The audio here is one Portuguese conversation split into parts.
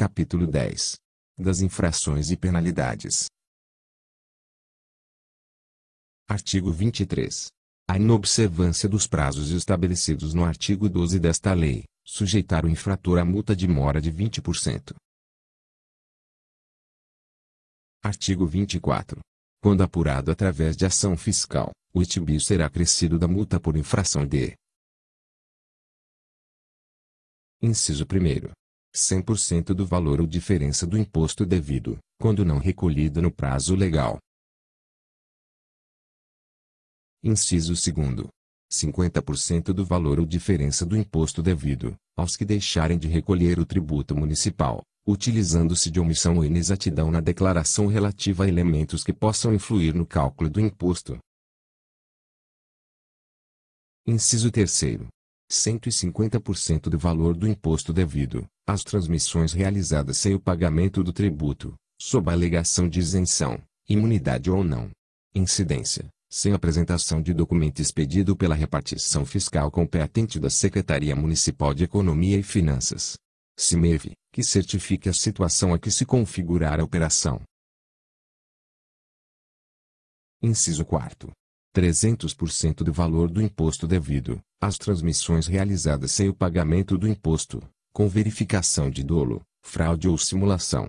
Capítulo 10 das infrações e penalidades. Artigo 23. A inobservância dos prazos estabelecidos no artigo 12 desta lei, sujeitar o infrator à multa de mora de 20%. Artigo 24. Quando apurado através de ação fiscal, o ITBIO será acrescido da multa por infração de. Inciso 1. 100% do valor ou diferença do imposto devido, quando não recolhido no prazo legal. Inciso 2. 50% do valor ou diferença do imposto devido, aos que deixarem de recolher o tributo municipal, utilizando-se de omissão ou inexatidão na declaração relativa a elementos que possam influir no cálculo do imposto. Inciso 3. 150% do valor do imposto devido, as transmissões realizadas sem o pagamento do tributo, sob a alegação de isenção, imunidade ou não. Incidência sem apresentação de documento expedido pela repartição fiscal competente da Secretaria Municipal de Economia e Finanças. CIMERV, que certifique a situação a que se configurar a operação. Inciso 4. 300% do valor do imposto devido, às transmissões realizadas sem o pagamento do imposto, com verificação de dolo, fraude ou simulação.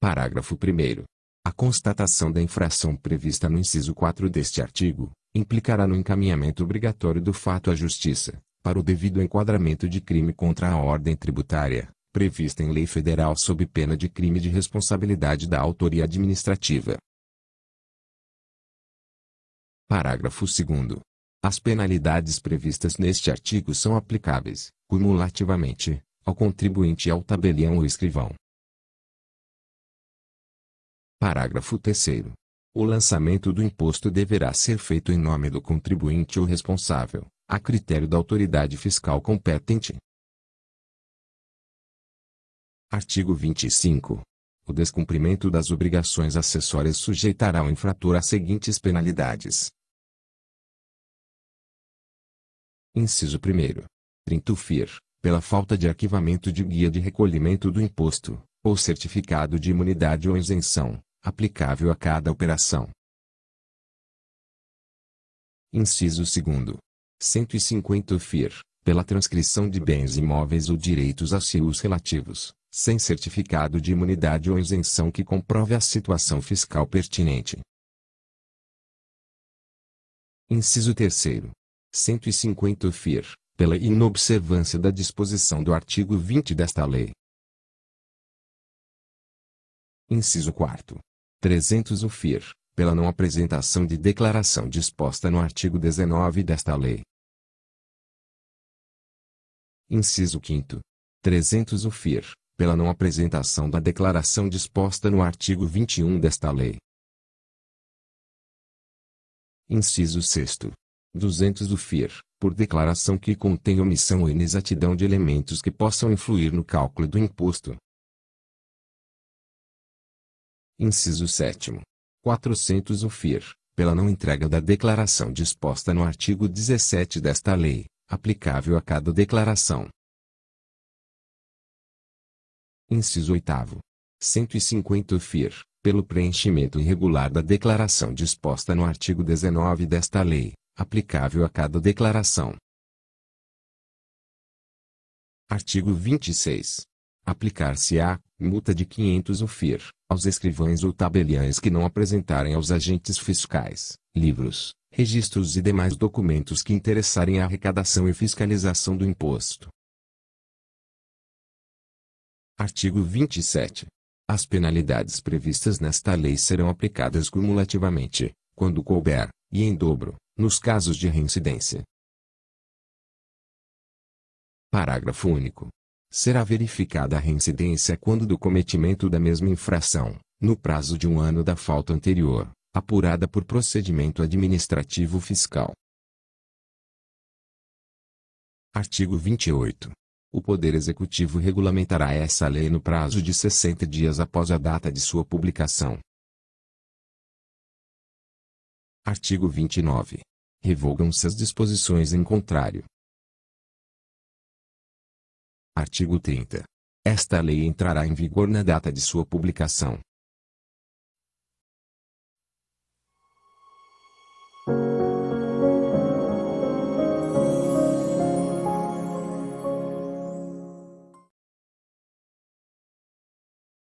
Parágrafo 1. A constatação da infração prevista no inciso 4 deste artigo implicará no encaminhamento obrigatório do fato à Justiça, para o devido enquadramento de crime contra a ordem tributária, prevista em lei federal sob pena de crime de responsabilidade da autoria administrativa. Parágrafo 2. As penalidades previstas neste artigo são aplicáveis, cumulativamente, ao contribuinte e ao tabelião ou escrivão. Parágrafo 3 O lançamento do imposto deverá ser feito em nome do contribuinte ou responsável, a critério da autoridade fiscal competente. Artigo 25. O descumprimento das obrigações acessórias sujeitará o infrator às seguintes penalidades, Inciso 1. Trintufir, pela falta de arquivamento de guia de recolhimento do imposto, ou certificado de imunidade ou isenção, aplicável a cada operação. Inciso 2. 150 FIR, pela transcrição de bens imóveis ou direitos a si relativos, sem certificado de imunidade ou isenção que comprove a situação fiscal pertinente. Inciso 3. 150 FIR, pela inobservância da disposição do artigo 20 desta lei. Inciso 4. 300 FIR, pela não apresentação de declaração disposta no artigo 19 desta lei. Inciso 5. 300 FIR, pela não apresentação da declaração disposta no artigo 21 desta lei. Inciso 6 200 do FIR, por declaração que contém omissão ou inexatidão de elementos que possam influir no cálculo do imposto. Inciso 7. 400 o FIR, pela não entrega da declaração disposta no artigo 17 desta lei, aplicável a cada declaração. Inciso 8. 150 FIR, pelo preenchimento irregular da declaração disposta no artigo 19 desta lei, aplicável a cada declaração. Artigo 26. Aplicar-se-á multa de 500 UFIR aos escrivães ou tabeliães que não apresentarem aos agentes fiscais livros, registros e demais documentos que interessarem à arrecadação e fiscalização do imposto. Artigo 27. As penalidades previstas nesta lei serão aplicadas cumulativamente, quando couber, e em dobro, nos casos de reincidência. Parágrafo único. Será verificada a reincidência quando do cometimento da mesma infração, no prazo de um ano da falta anterior, apurada por procedimento administrativo fiscal. Artigo 28. O Poder Executivo regulamentará essa lei no prazo de 60 dias após a data de sua publicação, Artigo 29. Revogam-se as disposições em contrário. Artigo 30. Esta lei entrará em vigor na data de sua publicação,